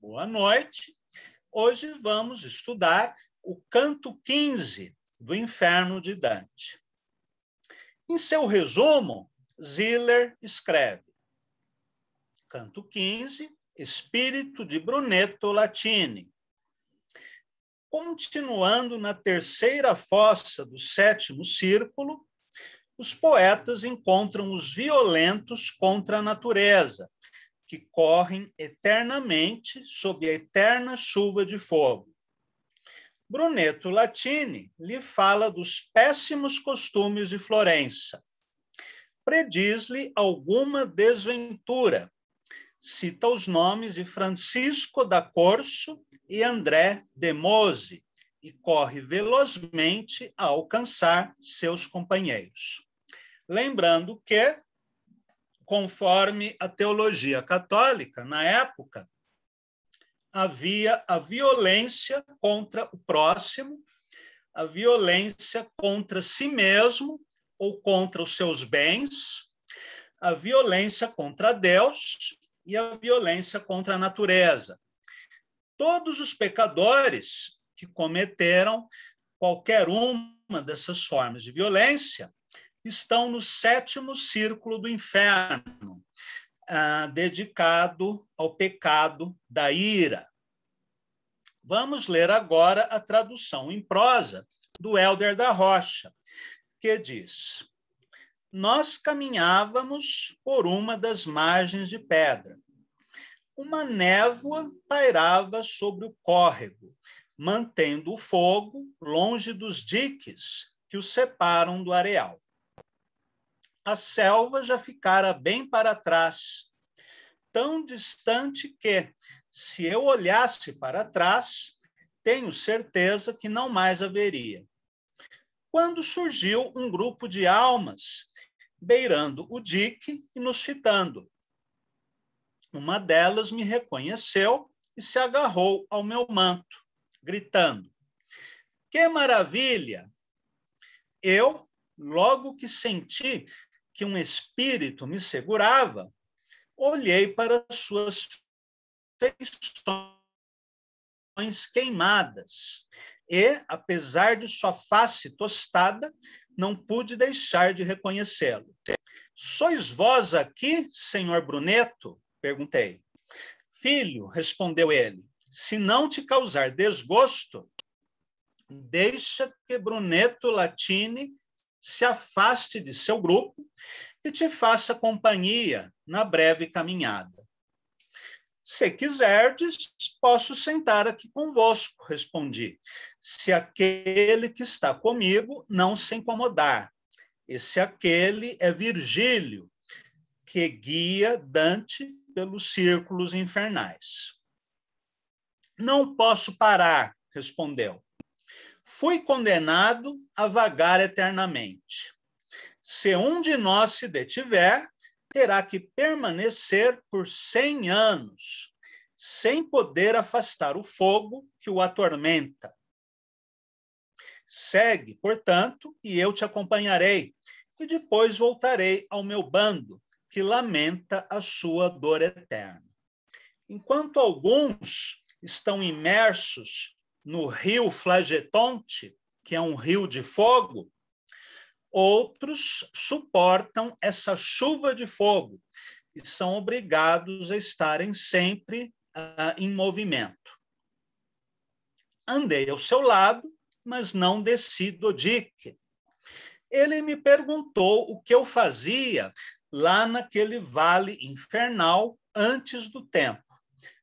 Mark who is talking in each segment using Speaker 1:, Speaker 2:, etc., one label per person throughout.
Speaker 1: Boa noite. Hoje vamos estudar o canto 15 do Inferno de Dante. Em seu resumo, Ziller escreve: Canto 15, Espírito de Brunetto Latini. Continuando na terceira fossa do sétimo círculo, os poetas encontram os violentos contra a natureza, que correm eternamente sob a eterna chuva de fogo. Brunetto Latini lhe fala dos péssimos costumes de Florença. Prediz-lhe alguma desventura. Cita os nomes de Francisco da Corso e André de Mose e corre velozmente a alcançar seus companheiros. Lembrando que conforme a teologia católica, na época, havia a violência contra o próximo, a violência contra si mesmo ou contra os seus bens, a violência contra Deus e a violência contra a natureza. Todos os pecadores que cometeram qualquer uma dessas formas de violência estão no sétimo círculo do inferno, ah, dedicado ao pecado da ira. Vamos ler agora a tradução em prosa do Elder da Rocha, que diz: Nós caminhávamos por uma das margens de pedra. Uma névoa pairava sobre o córrego, mantendo o fogo longe dos diques que o separam do areal a selva já ficara bem para trás, tão distante que, se eu olhasse para trás, tenho certeza que não mais haveria. Quando surgiu um grupo de almas beirando o dique e nos fitando. Uma delas me reconheceu e se agarrou ao meu manto, gritando: Que maravilha! Eu, logo que senti que um espírito me segurava, olhei para suas feições queimadas e, apesar de sua face tostada, não pude deixar de reconhecê-lo. Sois vós aqui, senhor Bruneto? perguntei. Filho, respondeu ele, se não te causar desgosto, deixa que Bruneto latine se afaste de seu grupo e te faça companhia na breve caminhada. Se quiserdes, posso sentar aqui convosco, respondi, se aquele que está comigo não se incomodar. Esse aquele é Virgílio, que guia Dante pelos círculos infernais. Não posso parar, respondeu fui condenado a vagar eternamente. Se um de nós se detiver, terá que permanecer por cem anos, sem poder afastar o fogo que o atormenta. Segue, portanto, e eu te acompanharei, e depois voltarei ao meu bando, que lamenta a sua dor eterna. Enquanto alguns estão imersos no rio Flagetonte, que é um rio de fogo, outros suportam essa chuva de fogo e são obrigados a estarem sempre uh, em movimento. Andei ao seu lado, mas não desci do dique. Ele me perguntou o que eu fazia lá naquele vale infernal antes do tempo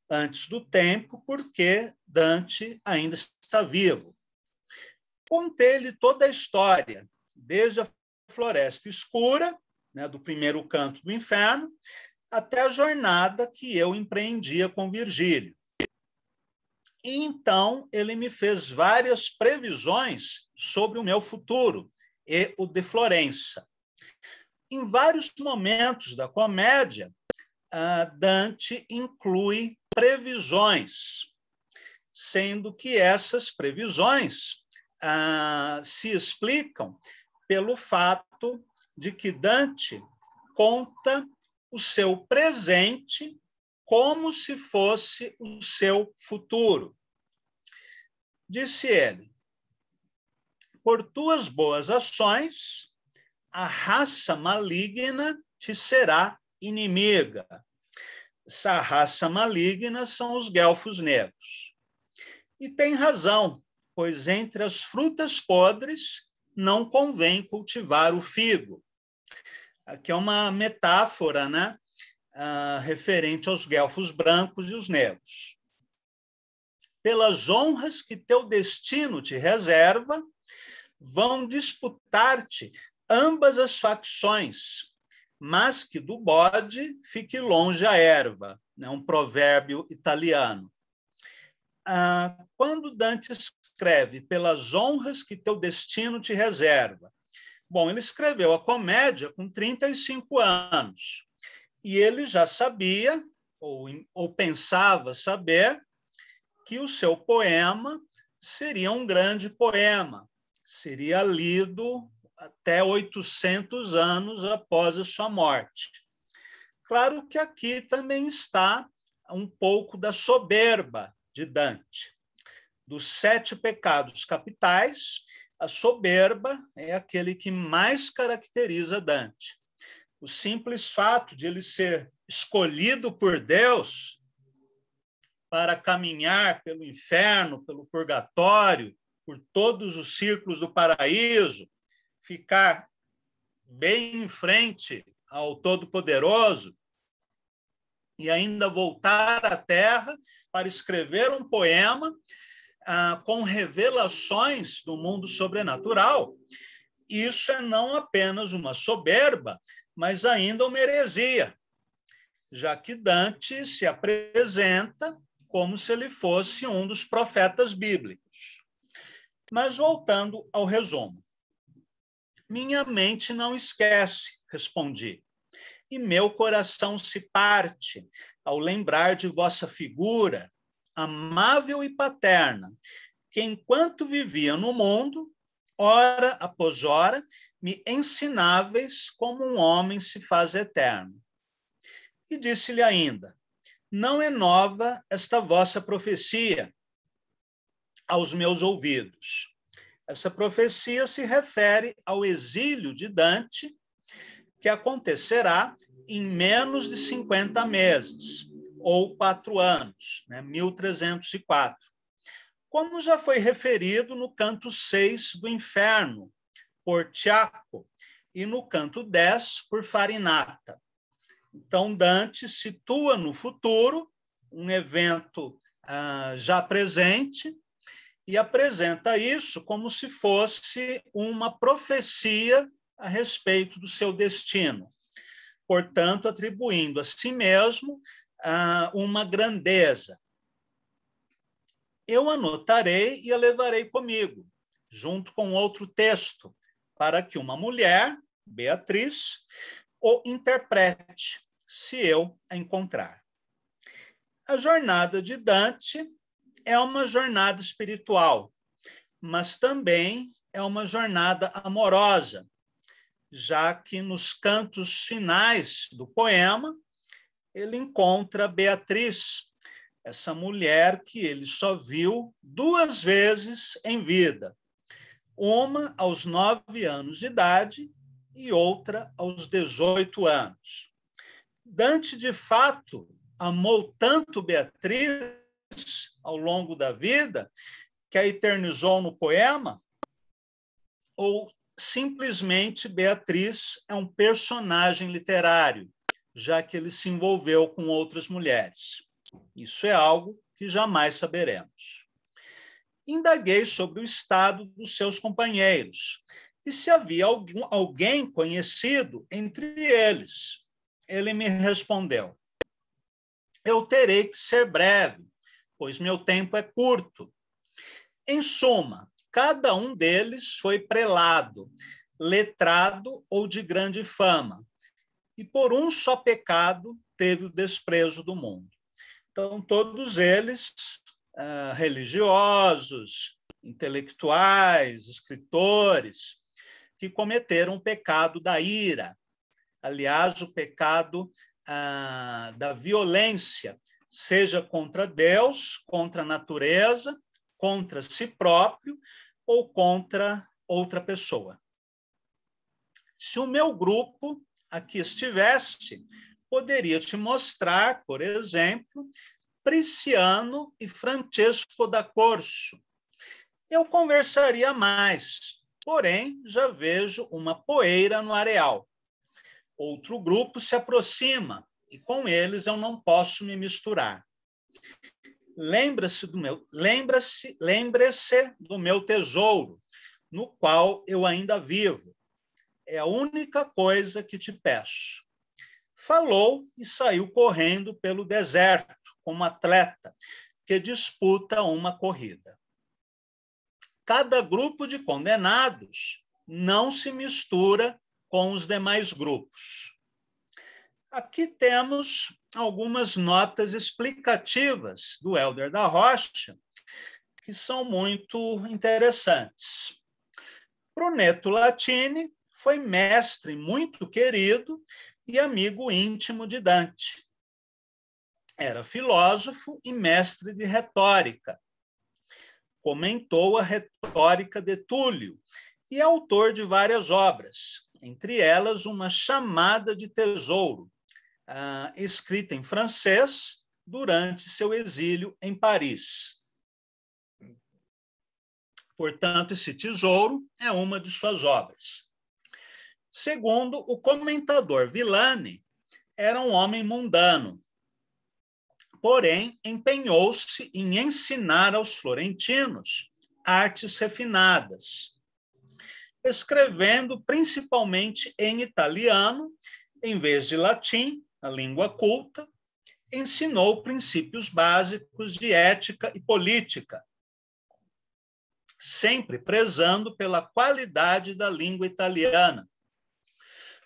Speaker 1: antes do tempo, porque Dante ainda está vivo. Contei-lhe toda a história, desde a floresta escura, né, do primeiro canto do inferno, até a jornada que eu empreendia com Virgílio. E então ele me fez várias previsões sobre o meu futuro e o de Florença. Em vários momentos da comédia, ah, Dante inclui previsões, sendo que essas previsões ah, se explicam pelo fato de que Dante conta o seu presente como se fosse o seu futuro. Disse ele: Por tuas boas ações, a raça maligna te será inimiga essa raça maligna são os guelfos negros. E tem razão, pois entre as frutas podres não convém cultivar o figo. Aqui é uma metáfora, né? Ah, referente aos guelfos brancos e os negros. Pelas honras que teu destino te reserva, vão disputar-te ambas as facções, mas que do bode fique longe a erva, é um provérbio italiano. Ah, quando Dante escreve pelas honras que teu destino te reserva, bom, ele escreveu a comédia com 35 anos e ele já sabia ou, ou pensava saber que o seu poema seria um grande poema, seria lido até 800 anos após a sua morte. Claro que aqui também está um pouco da soberba de Dante. Dos sete pecados capitais, a soberba é aquele que mais caracteriza Dante. O simples fato de ele ser escolhido por Deus para caminhar pelo inferno, pelo purgatório, por todos os círculos do paraíso, ficar bem em frente ao Todo-Poderoso e ainda voltar à Terra para escrever um poema ah, com revelações do mundo sobrenatural. Isso é não apenas uma soberba, mas ainda uma heresia, já que Dante se apresenta como se ele fosse um dos profetas bíblicos. Mas voltando ao resumo. Minha mente não esquece, respondi. E meu coração se parte ao lembrar de vossa figura, amável e paterna, que enquanto vivia no mundo, ora após ora me ensináveis como um homem se faz eterno. E disse-lhe ainda: Não é nova esta vossa profecia aos meus ouvidos essa profecia se refere ao exílio de Dante, que acontecerá em menos de 50 meses, ou quatro anos, né, 1304. Como já foi referido no canto 6 do Inferno, por Tiaco, e no canto 10, por Farinata. Então, Dante situa no futuro um evento ah, já presente e apresenta isso como se fosse uma profecia a respeito do seu destino, portanto, atribuindo a si mesmo ah, uma grandeza. Eu anotarei e a levarei comigo, junto com outro texto, para que uma mulher, Beatriz, o interprete, se eu a encontrar. A jornada de Dante é uma jornada espiritual, mas também é uma jornada amorosa, já que nos cantos finais do poema ele encontra Beatriz, essa mulher que ele só viu duas vezes em vida, uma aos nove anos de idade e outra aos 18 anos. Dante, de fato, amou tanto Beatriz ao longo da vida, que a eternizou no poema, ou simplesmente Beatriz é um personagem literário, já que ele se envolveu com outras mulheres. Isso é algo que jamais saberemos. Indaguei sobre o estado dos seus companheiros e se havia algum, alguém conhecido entre eles. Ele me respondeu: Eu terei que ser breve, pois meu tempo é curto. Em suma, cada um deles foi prelado, letrado ou de grande fama, e por um só pecado teve o desprezo do mundo. Então, todos eles, ah, religiosos, intelectuais, escritores, que cometeram o pecado da ira, aliás, o pecado ah, da violência, seja contra Deus, contra a natureza, contra si próprio ou contra outra pessoa. Se o meu grupo aqui estivesse, poderia te mostrar, por exemplo, Prisciano e Francesco da Corso. Eu conversaria mais, porém já vejo uma poeira no areal. Outro grupo se aproxima, e com eles eu não posso me misturar. Lembra-se do meu, lembra-se, lembre-se do meu tesouro, no qual eu ainda vivo. É a única coisa que te peço. Falou e saiu correndo pelo deserto, como atleta que disputa uma corrida. Cada grupo de condenados não se mistura com os demais grupos Aqui temos algumas notas explicativas do Helder da Rocha, que são muito interessantes. Bruneto Latini foi mestre muito querido e amigo íntimo de Dante. Era filósofo e mestre de retórica. Comentou a retórica de Túlio e é autor de várias obras, entre elas uma chamada de tesouro, ah, escrita em francês durante seu exílio em Paris. Portanto, esse tesouro é uma de suas obras. Segundo o comentador Villani, era um homem mundano, porém empenhou-se em ensinar aos florentinos artes refinadas, escrevendo principalmente em italiano, em vez de latim, a língua culta, ensinou princípios básicos de ética e política, sempre prezando pela qualidade da língua italiana,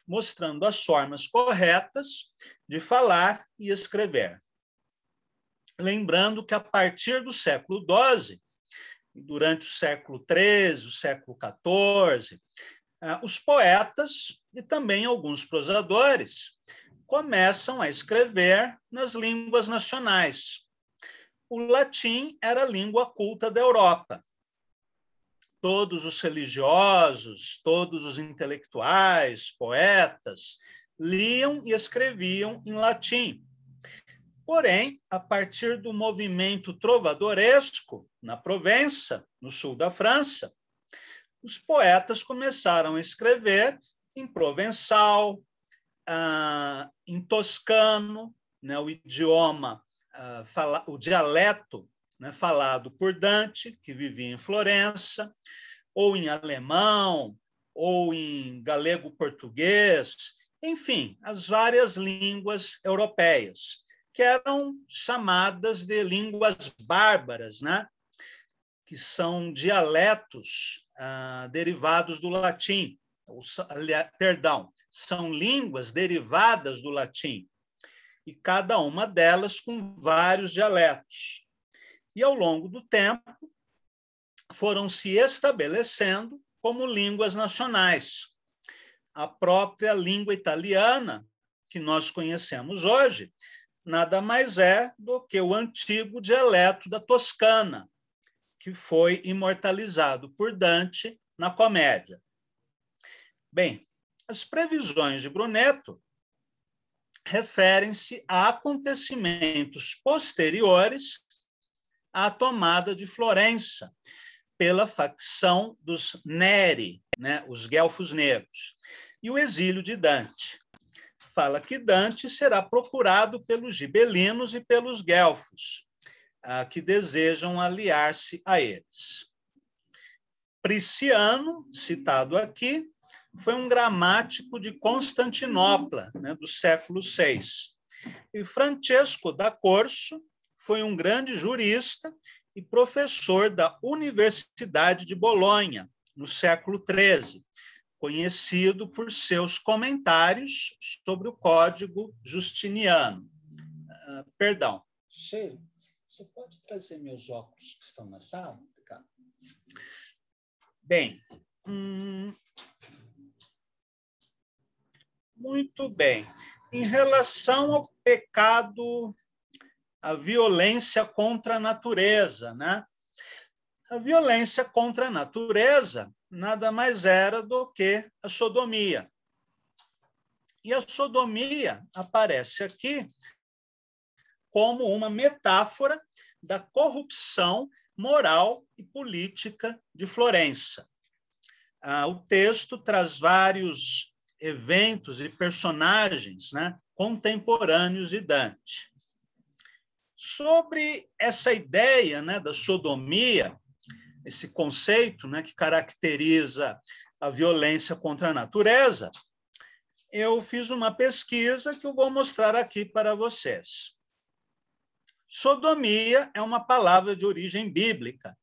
Speaker 1: mostrando as formas corretas de falar e escrever. Lembrando que a partir do século XII, durante o século XIII, o século XIV, ah, os poetas e também alguns prosadores começam a escrever nas línguas nacionais. O latim era a língua culta da Europa. Todos os religiosos, todos os intelectuais, poetas, liam e escreviam em latim. Porém, a partir do movimento trovadoresco na Provença, no sul da França, os poetas começaram a escrever em provençal, ah, em toscano, né, o idioma, ah, fala, o dialeto né, falado por Dante, que vivia em Florença, ou em alemão, ou em galego-português, enfim, as várias línguas europeias, que eram chamadas de línguas bárbaras, né? que são dialetos ah, derivados do latim, ou, perdão, são línguas derivadas do latim, e cada uma delas com vários dialetos. E ao longo do tempo, foram se estabelecendo como línguas nacionais. A própria língua italiana, que nós conhecemos hoje, nada mais é do que o antigo dialeto da Toscana, que foi imortalizado por Dante na comédia. Bem, as previsões de Bruneto referem-se a acontecimentos posteriores à tomada de Florença pela facção dos Neri, né, os Guelfos Negros, e o exílio de Dante. Fala que Dante será procurado pelos gibelinos e pelos guelfos, ah, que desejam aliar-se a eles. Prisciano, citado aqui, foi um gramático de Constantinopla, né, do século VI. E Francesco da Corso foi um grande jurista e professor da Universidade de Bolonha, no século XIII, conhecido por seus comentários sobre o Código Justiniano. Ah, perdão. Cheio. você pode trazer meus óculos que estão na sala? Bem, Muito bem. Em relação ao pecado, a violência contra a natureza, né? A violência contra a natureza nada mais era do que a sodomia. E a sodomia aparece aqui como uma metáfora da corrupção moral e política de Florença. Ah, o texto traz vários eventos e personagens né, contemporâneos de Dante. Sobre essa ideia né, da sodomia, esse conceito né, que caracteriza a violência contra a natureza, eu fiz uma pesquisa que eu vou mostrar aqui para vocês. Sodomia é uma palavra de origem bíblica,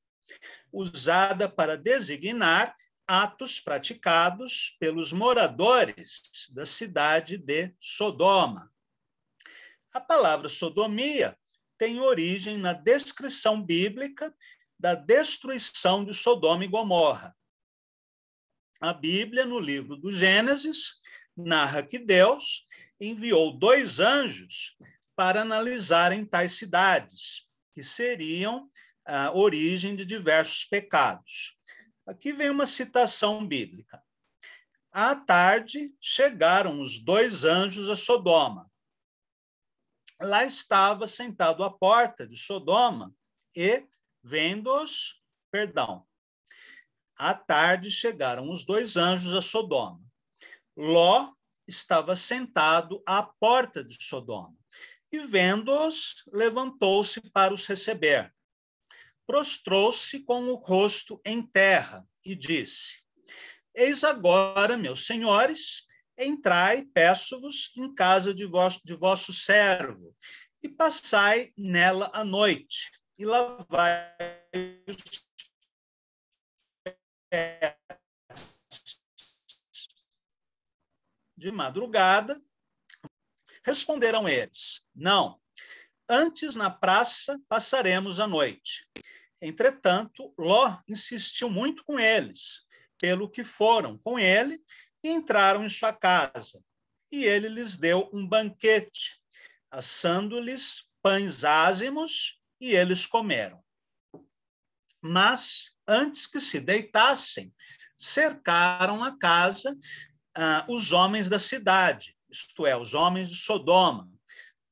Speaker 1: usada para designar atos praticados pelos moradores da cidade de Sodoma. A palavra sodomia tem origem na descrição bíblica da destruição de Sodoma e Gomorra. A Bíblia, no livro do Gênesis, narra que Deus enviou dois anjos para analisarem tais cidades, que seriam a ah, origem de diversos pecados. Aqui vem uma citação bíblica. À tarde chegaram os dois anjos a Sodoma. Lá estava sentado à porta de Sodoma e, vendo-os, perdão. À tarde chegaram os dois anjos a Sodoma. Ló estava sentado à porta de Sodoma e, vendo-os, levantou-se para os receber prostrou-se com o rosto em terra e disse: Eis agora, meus senhores, entrai, peço-vos, em casa de vosso, de vosso servo, e passai nela a noite, e lavai os pés. De madrugada, responderam eles: Não, Antes na praça passaremos a noite. Entretanto, Ló insistiu muito com eles, pelo que foram com ele e entraram em sua casa. E ele lhes deu um banquete, assando-lhes pães ázimos, e eles comeram. Mas, antes que se deitassem, cercaram a casa ah, os homens da cidade, isto é, os homens de Sodoma,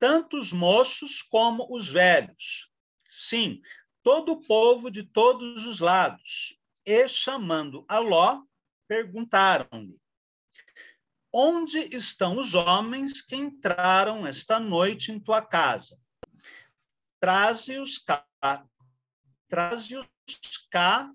Speaker 1: tanto os moços como os velhos. Sim, todo o povo de todos os lados. E chamando a Ló, perguntaram-lhe: Onde estão os homens que entraram esta noite em tua casa? Traze-os cá, traze-os cá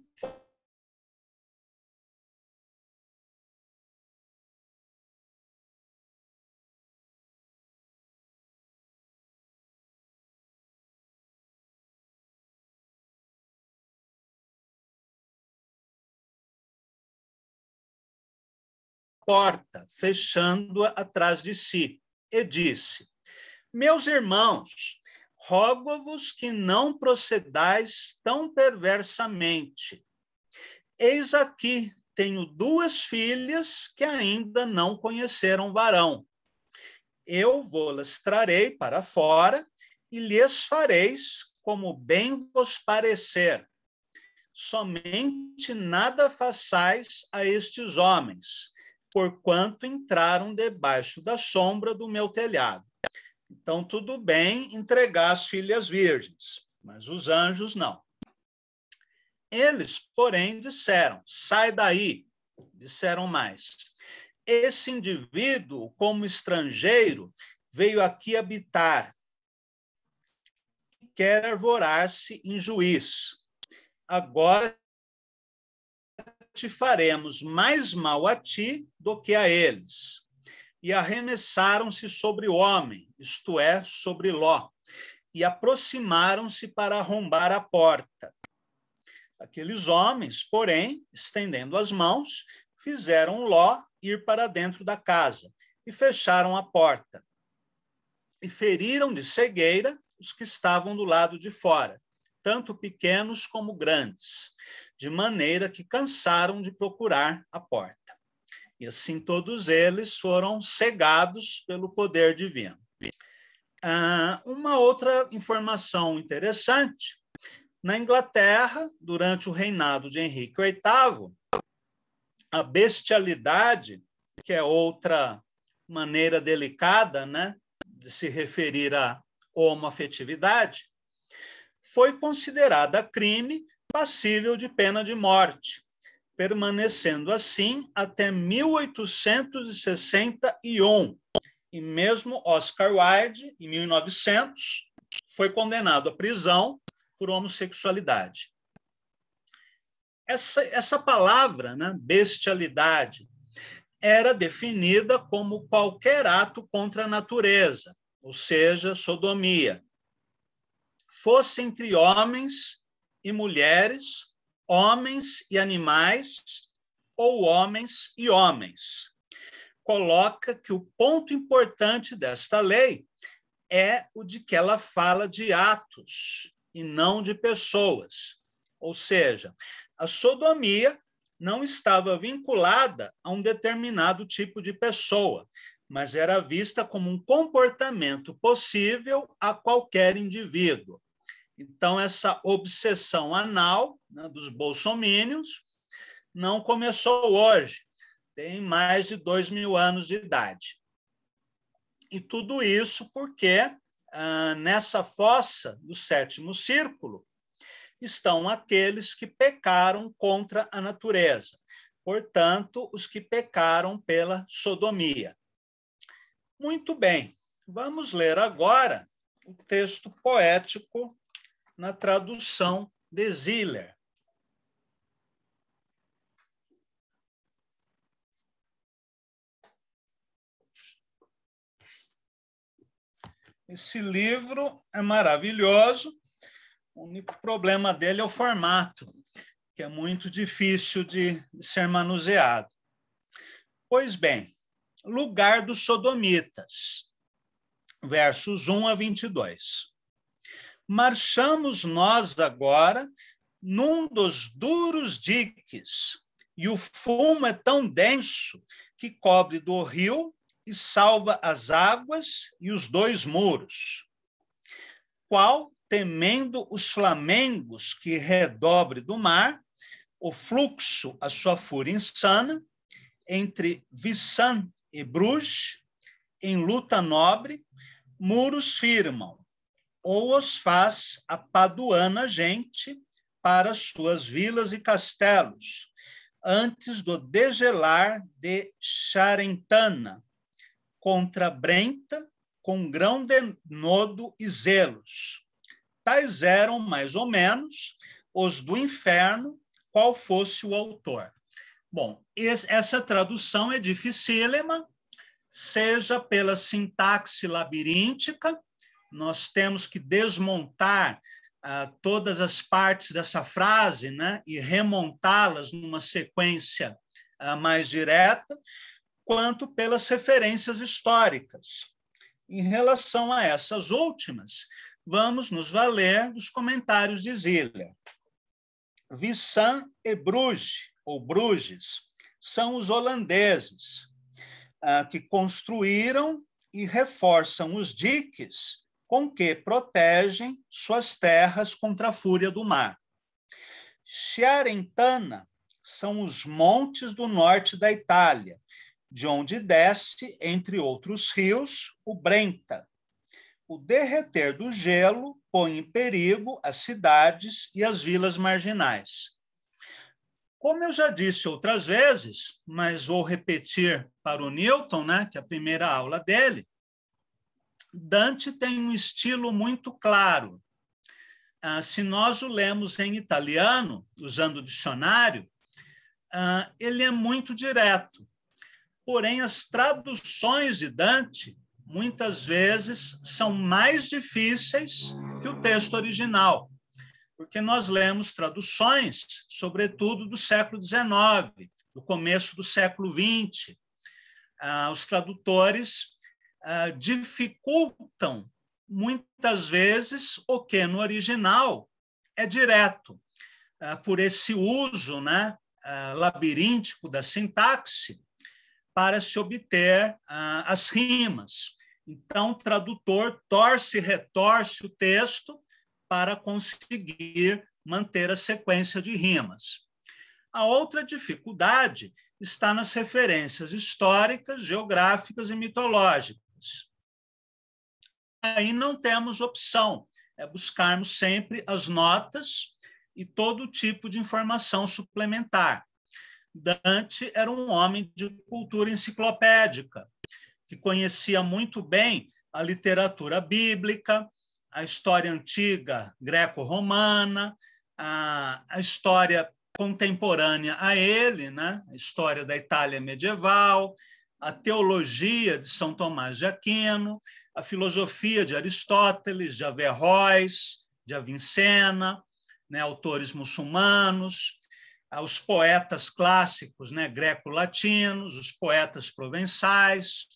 Speaker 1: porta, fechando-a atrás de si, e disse: Meus irmãos, rogo-vos que não procedais tão perversamente. Eis aqui tenho duas filhas que ainda não conheceram varão. Eu vou-las trarei para fora e lhes fareis como bem vos parecer. Somente nada façais a estes homens, porquanto entraram debaixo da sombra do meu telhado. Então, tudo bem entregar as filhas virgens, mas os anjos não. Eles, porém, disseram: sai daí. Disseram mais: esse indivíduo, como estrangeiro, veio aqui habitar, e quer arvorar-se em juiz. Agora te faremos mais mal a ti do que a eles. E arremessaram-se sobre o homem, isto é, sobre Ló, e aproximaram-se para arrombar a porta. Aqueles homens, porém, estendendo as mãos, fizeram Ló ir para dentro da casa e fecharam a porta. E feriram de cegueira os que estavam do lado de fora, tanto pequenos como grandes de maneira que cansaram de procurar a porta. E assim todos eles foram cegados pelo poder divino. Ah, uma outra informação interessante: na Inglaterra, durante o reinado de Henrique VIII, a bestialidade, que é outra maneira delicada né, de se referir à homoafetividade, foi considerada crime passível de pena de morte, permanecendo assim até 1861. E mesmo Oscar Wilde, em 1900, foi condenado à prisão por homossexualidade. Essa, essa palavra, né, bestialidade, era definida como qualquer ato contra a natureza, ou seja, sodomia, fosse entre homens e mulheres, homens e animais, ou homens e homens. Coloca que o ponto importante desta lei é o de que ela fala de atos e não de pessoas. Ou seja, a sodomia não estava vinculada a um determinado tipo de pessoa, mas era vista como um comportamento possível a qualquer indivíduo. Então, essa obsessão anal né, dos bolsomínios não começou hoje, tem mais de dois mil anos de idade. E tudo isso porque ah, nessa fossa do sétimo círculo estão aqueles que pecaram contra a natureza, portanto, os que pecaram pela sodomia. Muito bem, vamos ler agora o texto poético na tradução de Ziller. Esse livro é maravilhoso. O único problema dele é o formato, que é muito difícil de, ser manuseado. Pois bem, lugar dos sodomitas, versos 1 a 22 marchamos nós agora num dos duros diques, e o fumo é tão denso que cobre do rio e salva as águas e os dois muros. Qual, temendo os flamengos que redobre do mar, o fluxo, a sua fúria insana, entre Vissan e Bruges, em luta nobre, muros firmam, ou os faz a paduana gente para suas vilas e castelos, antes do degelar de Charentana, contra Brenta, com grão de nodo e zelos. Tais eram, mais ou menos, os do inferno, qual fosse o autor. Bom, essa tradução é dificílima, seja pela sintaxe labiríntica, nós temos que desmontar ah, todas as partes dessa frase né, e remontá-las numa sequência ah, mais direta, quanto pelas referências históricas. Em relação a essas últimas, vamos nos valer dos comentários de Ziller. Vissan e Bruges, ou Bruges, são os holandeses ah, que construíram e reforçam os diques com que protegem suas terras contra a fúria do mar. Chiarentana são os montes do norte da Itália, de onde desce, entre outros rios, o Brenta. O derreter do gelo põe em perigo as cidades e as vilas marginais. Como eu já disse outras vezes, mas vou repetir para o Newton, né, que é a primeira aula dele, Dante tem um estilo muito claro. Ah, se nós o lemos em italiano, usando o dicionário, ah, ele é muito direto. Porém, as traduções de Dante muitas vezes são mais difíceis que o texto original, porque nós lemos traduções, sobretudo do século XIX, do começo do século XX. Ah, os tradutores ah, dificultam muitas vezes o que no original é direto, ah, por esse uso né, ah, labiríntico da sintaxe para se obter as rimas. Então, o tradutor torce e retorce o texto para conseguir manter a sequência de rimas. A outra dificuldade está nas referências históricas, geográficas e mitológicas, Aí não temos opção, é buscarmos sempre as notas e todo tipo de informação suplementar. Dante era um homem de cultura enciclopédica, que conhecia muito bem a literatura bíblica, a história antiga greco-romana, a, a, história contemporânea a ele, né? a história da Itália medieval, a teologia de São Tomás de Aquino, a filosofia de Aristóteles, de Averroes, de Avicenna, né, autores muçulmanos, os poetas clássicos, né, greco-latinos, os poetas provençais,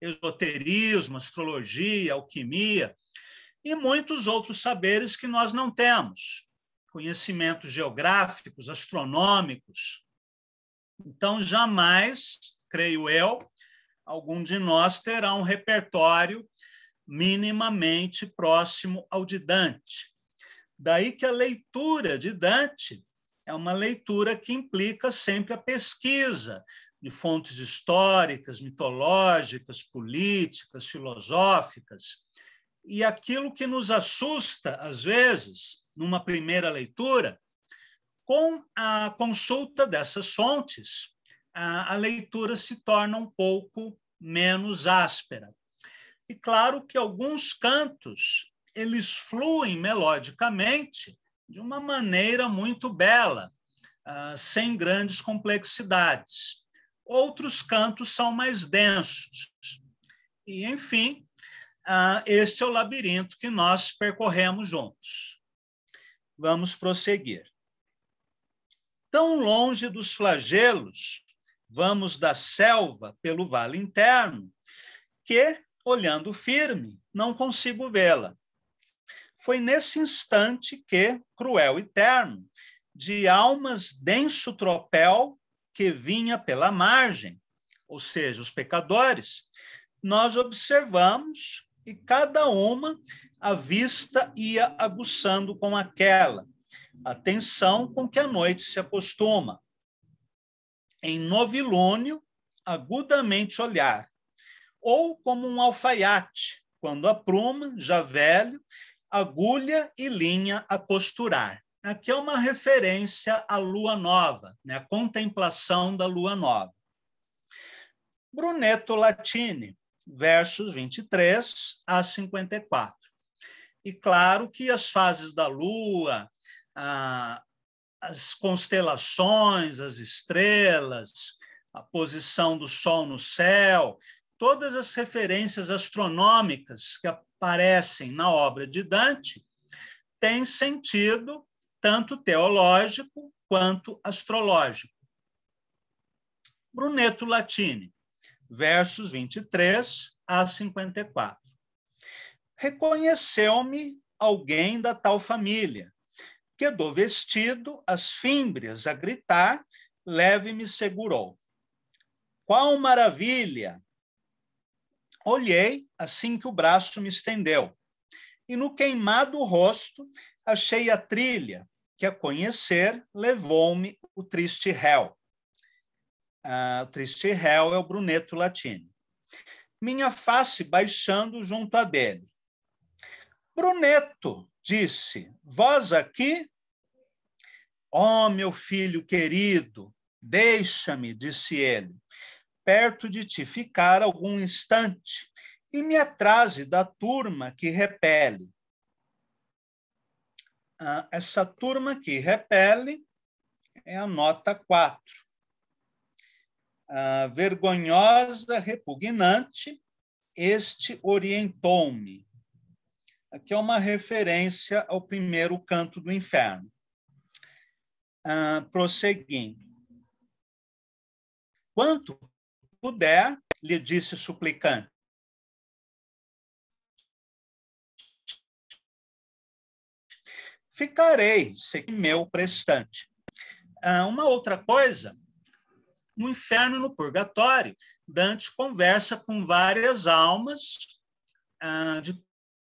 Speaker 1: esoterismo, astrologia, alquimia e muitos outros saberes que nós não temos, conhecimentos geográficos, astronômicos. Então, jamais creio eu, algum de nós terá um repertório minimamente próximo ao de Dante. Daí que a leitura de Dante é uma leitura que implica sempre a pesquisa de fontes históricas, mitológicas, políticas, filosóficas. E aquilo que nos assusta, às vezes, numa primeira leitura, com a consulta dessas fontes, a, a leitura se torna um pouco menos áspera. E claro que alguns cantos eles fluem melodicamente de uma maneira muito bela, ah, sem grandes complexidades. Outros cantos são mais densos. E, enfim, ah, este é o labirinto que nós percorremos juntos. Vamos prosseguir. Tão longe dos flagelos Vamos da selva pelo vale interno, que, olhando firme, não consigo vê-la. Foi nesse instante que, cruel e terno, de almas denso tropel que vinha pela margem, ou seja, os pecadores, nós observamos e cada uma a vista ia aguçando com aquela, atenção com que a noite se acostuma em novilônio, agudamente olhar, ou como um alfaiate, quando apruma, já velho, agulha e linha a costurar. Aqui é uma referência à lua nova, né? a contemplação da lua nova. Brunetto Latini, versos 23 a 54. E claro que as fases da lua, a, as constelações, as estrelas, a posição do Sol no céu, todas as referências astronômicas que aparecem na obra de Dante têm sentido tanto teológico quanto astrológico. Brunetto Latini, versos 23 a 54. Reconheceu-me alguém da tal família, que do vestido, as fímbrias a gritar, leve-me segurou. Qual maravilha! Olhei assim que o braço me estendeu, e no queimado rosto achei a trilha, que a conhecer levou-me o triste réu. Ah, o triste réu é o bruneto latino. Minha face baixando junto a dele. Bruneto, disse: Vós aqui? Ó oh, meu filho querido, deixa-me, disse ele, perto de ti ficar algum instante e me atrase da turma que repele. Ah, essa turma que repele é a nota 4. vergonhosa, repugnante, este orientou-me que é uma referência ao primeiro canto do inferno. Ah, prosseguindo. Quanto puder,
Speaker 2: lhe disse o suplicante.
Speaker 1: Ficarei, sei meu prestante. Ah, uma outra coisa, no inferno e no purgatório, Dante conversa com várias almas ah, de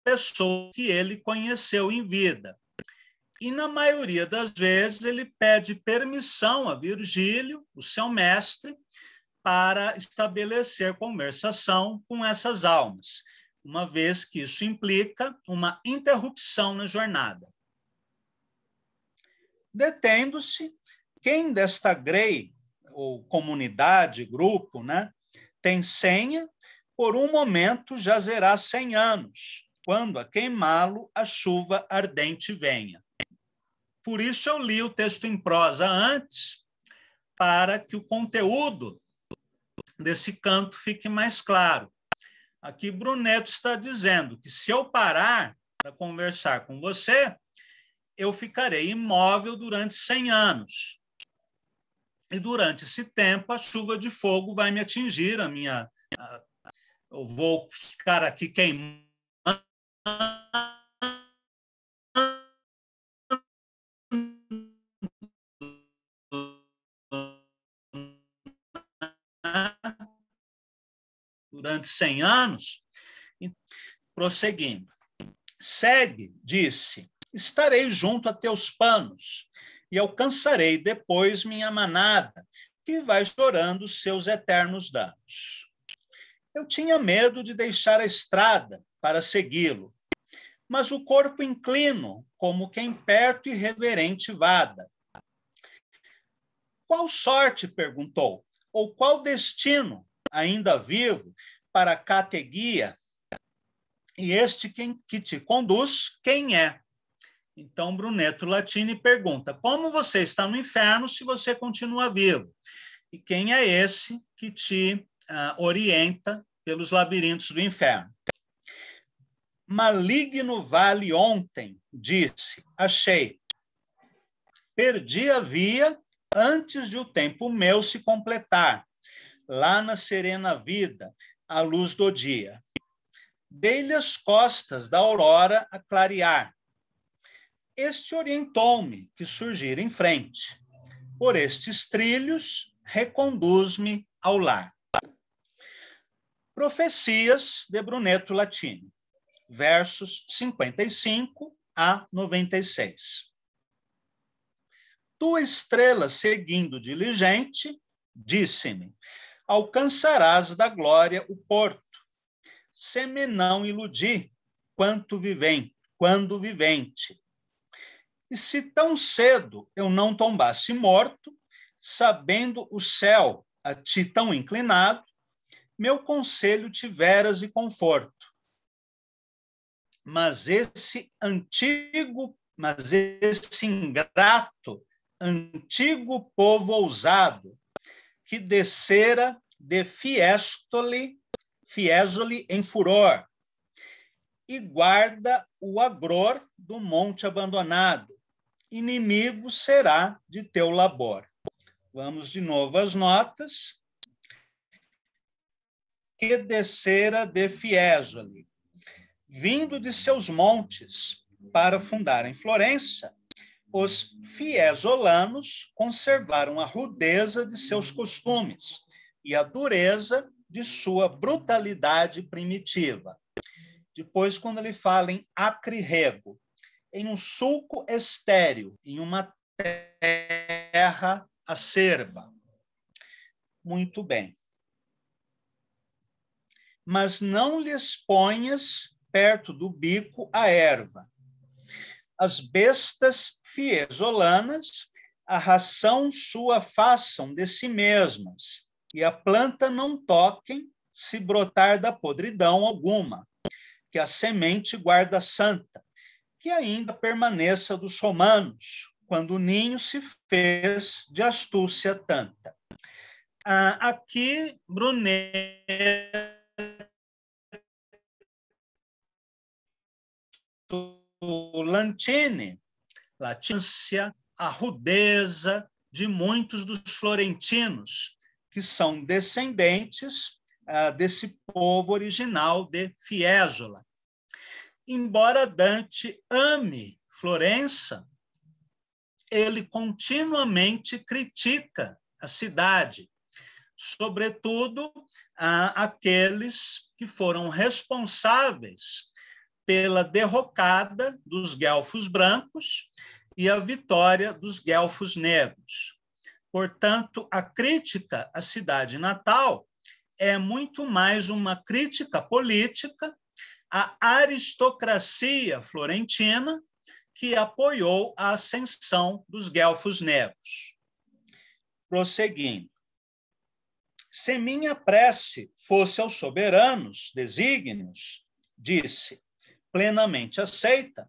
Speaker 1: pessoa que ele conheceu em vida. E, na maioria das vezes, ele pede permissão a Virgílio, o seu mestre, para estabelecer conversação com essas almas, uma vez que isso implica uma interrupção na jornada. Detendo-se, quem desta grei, ou comunidade, grupo, né, tem senha, por um momento jazerá 100 anos, quando a queimá-lo a chuva ardente venha. Por isso eu li o texto em prosa antes, para que o conteúdo desse canto fique mais claro. Aqui Bruneto está dizendo que se eu parar para conversar com você, eu ficarei imóvel durante 100 anos. E durante esse tempo, a chuva de fogo vai me atingir, a minha. eu vou ficar aqui queimando durante 100 anos. Prosseguindo. Segue, disse, estarei junto a teus panos e alcançarei depois minha manada, que vai chorando seus eternos danos. Eu tinha medo de deixar a estrada para segui-lo, mas o corpo inclino, como quem perto e reverente vada. Qual sorte, perguntou, ou qual destino, ainda vivo, para Categuia? E este quem, que te conduz, quem é? Então, Bruneto Latini pergunta: Como você está no inferno se você continua vivo? E quem é esse que te ah, orienta pelos labirintos do inferno? Maligno Vale ontem disse: Achei. Perdi a via antes de o tempo meu se completar, lá na serena vida, à luz do dia. Dei-lhe as costas da aurora a clarear. Este orientou-me que surgir em frente. Por estes trilhos, reconduz-me ao lar. Profecias de Bruneto Latino versos 55 a 96. Tua estrela seguindo diligente, disse-me: alcançarás da glória o porto. Semenão iludi, quanto vivem, quando vivente. E se tão cedo eu não tombasse morto, sabendo o céu a ti tão inclinado, meu conselho tiveras e conforto mas esse antigo, mas esse ingrato, antigo povo ousado, que descera de Fiestole, Fiesole em furor, e guarda o agror do monte abandonado, inimigo será de teu labor. Vamos de novo às notas. Que descera de Fiesole, vindo de seus montes para fundar em Florença, os fiesolanos conservaram a rudeza de seus costumes e a dureza de sua brutalidade primitiva. Depois, quando ele fala em acrirrego, em um sulco estéril, em uma terra acerba. Muito bem. Mas não lhes ponhas perto do bico a erva. As bestas fiesolanas a ração sua façam de si mesmas, e a planta não toquem se brotar da podridão alguma, que a semente guarda santa, que ainda permaneça dos romanos, quando o ninho se fez de astúcia tanta. Ah, aqui, Brunet o latância, a rudeza de muitos dos florentinos, que são descendentes ah, desse povo original de Fiesola. Embora Dante ame Florença, ele continuamente critica a cidade, sobretudo ah, aqueles que foram responsáveis pela derrocada dos guelfos brancos e a vitória dos guelfos negros. Portanto, a crítica à cidade natal é muito mais uma crítica política à aristocracia florentina que apoiou a ascensão dos guelfos negros. Prosseguindo. Se minha prece fosse aos soberanos desígnios, disse, plenamente aceita,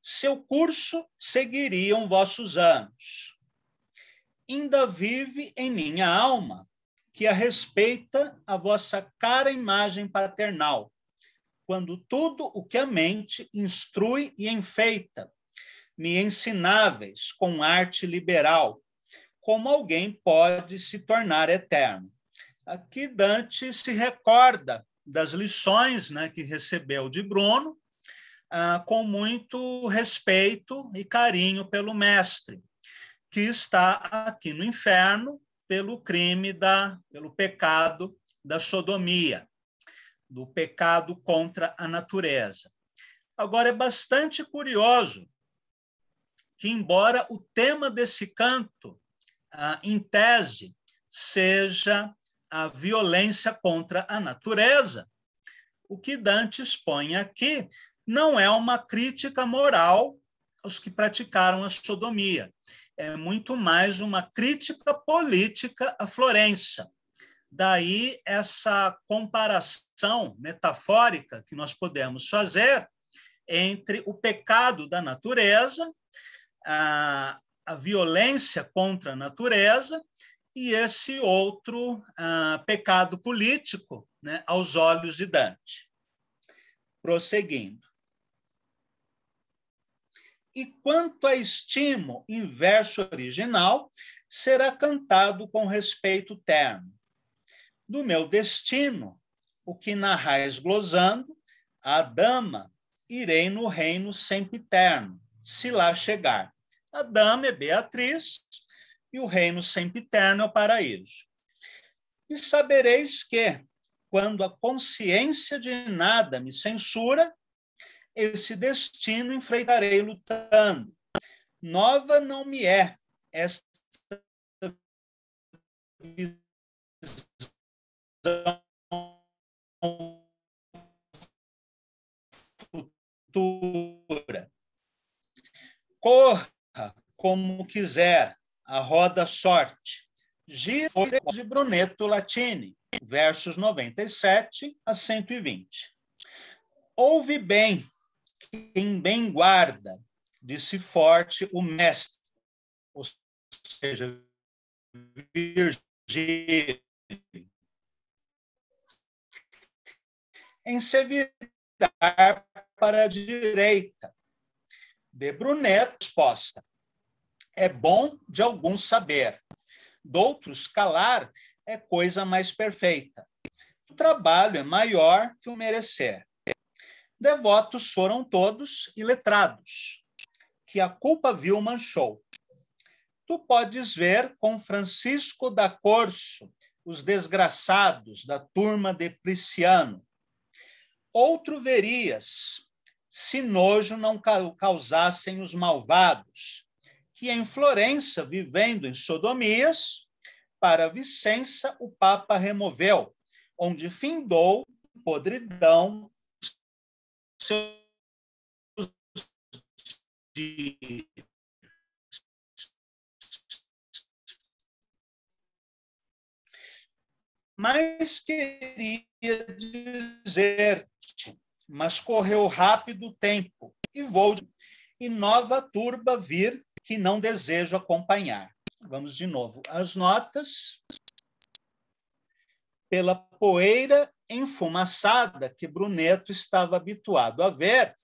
Speaker 1: seu curso seguiriam vossos anos. Ainda vive em minha alma, que a respeita a vossa cara imagem paternal, quando tudo o que a mente instrui e enfeita, me ensináveis com arte liberal, como alguém pode se tornar eterno. Aqui Dante se recorda das lições né, que recebeu de Bruno, ah, com muito respeito e carinho pelo mestre, que está aqui no inferno pelo crime da, pelo pecado da sodomia, do pecado contra a natureza. Agora é bastante curioso que embora o tema desse canto, ah, em tese, seja a violência contra a natureza, o que Dante expõe aqui não é uma crítica moral aos que praticaram a sodomia. É muito mais uma crítica política a Florença. Daí essa comparação metafórica que nós podemos fazer entre o pecado da natureza, a, a violência contra a natureza, e esse outro pecado político né, aos olhos de Dante. Prosseguindo e quanto a estimo, em verso original, será cantado com respeito terno. Do meu destino, o que narrais glosando, a dama irei no reino sempre terno, se lá chegar. A dama é Beatriz e o reino sempre terno é o paraíso. E sabereis que, quando a consciência de nada me censura, esse destino enfrentarei lutando. Nova não me é esta
Speaker 2: visão futura.
Speaker 1: Corra como quiser, a roda sorte. Giro de Brunetto Latini, versos 97 a 120. Ouve bem quem bem guarda, disse forte o mestre, ou seja, Virgílio. Em se virar para a direita. De Brunet, resposta. É bom de alguns saber, doutros calar é coisa mais perfeita. O trabalho é maior que o merecer. Devotos foram todos iletrados, que a culpa vil manchou. Tu podes ver com Francisco da Corso os desgraçados da turma de Prisciano. Outro verias, se nojo não causassem os malvados, que em Florença, vivendo em sodomias, para Vicença o Papa removeu, onde findou podridão seus Mas queria dizer-te, mas correu rápido o tempo, e vou e nova turba vir que não desejo acompanhar. Vamos de novo. As notas pela poeira enfumaçada que Bruneto estava habituado a ver,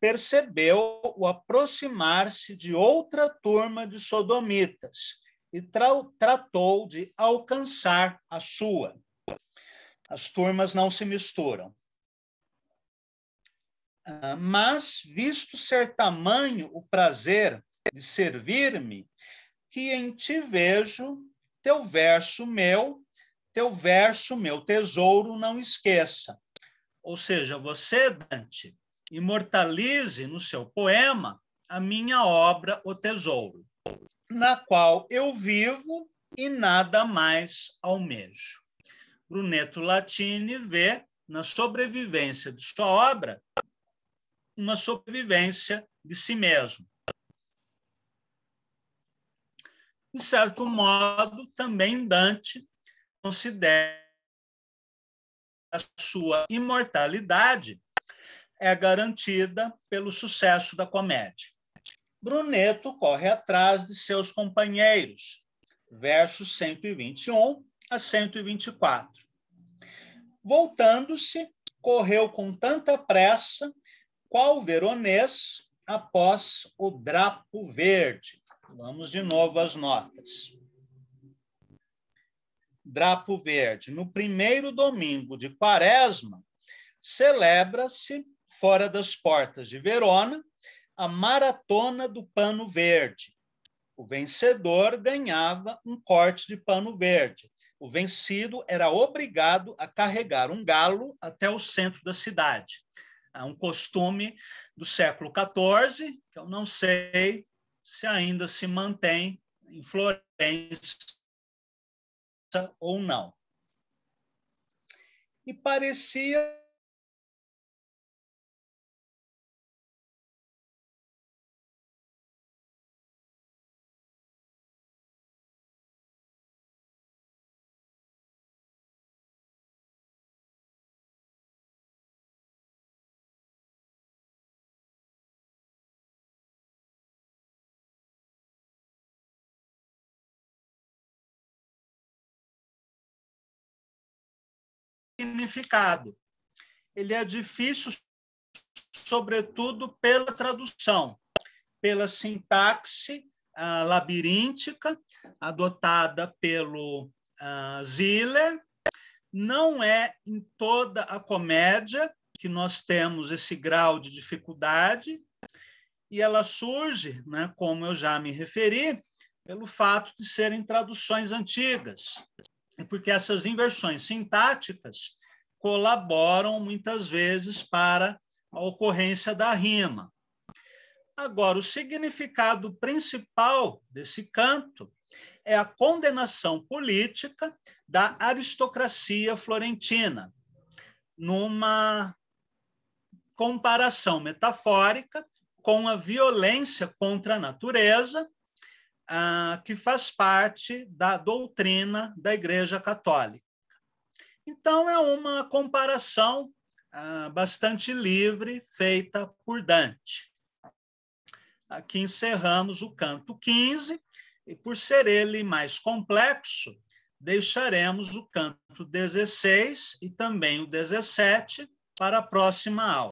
Speaker 1: percebeu o aproximar-se de outra turma de sodomitas e tra tratou de alcançar a sua. As turmas não se misturam. Ah, mas, visto ser tamanho o prazer de servir-me, que em ti vejo teu verso meu teu verso, meu tesouro, não esqueça. Ou seja, você, Dante, imortalize no seu poema a minha obra, O Tesouro, na qual eu vivo e nada mais almejo. Brunetto Latini vê na sobrevivência de sua obra uma sobrevivência de si mesmo. De certo modo, também Dante considera a sua imortalidade é garantida pelo sucesso da comédia. Bruneto corre atrás de seus companheiros, versos 121 a 124. Voltando-se, correu com tanta pressa, qual veronês, após o drapo verde. Vamos de novo às notas. Drapo Verde, no primeiro domingo de Quaresma, celebra-se, fora das portas de Verona, a Maratona do Pano Verde. O vencedor ganhava um corte de pano verde. O vencido era obrigado a carregar um galo até o centro da cidade. É um costume do século XIV, que eu não sei se ainda se mantém em Florença ou não.
Speaker 2: E parecia
Speaker 1: significado. Ele é difícil, sobretudo, pela tradução, pela sintaxe ah, labiríntica adotada pelo ah, Ziller. Não é em toda a comédia que nós temos esse grau de dificuldade, e ela surge, né, como eu já me referi, pelo fato de serem traduções antigas é porque essas inversões sintáticas colaboram muitas vezes para a ocorrência da rima. Agora, o significado principal desse canto é a condenação política da aristocracia florentina, numa comparação metafórica com a violência contra a natureza ah, que faz parte da doutrina da Igreja Católica. Então, é uma comparação ah, bastante livre feita por Dante. Aqui encerramos o canto 15, e por ser ele mais complexo, deixaremos o canto 16 e também o 17 para a próxima aula.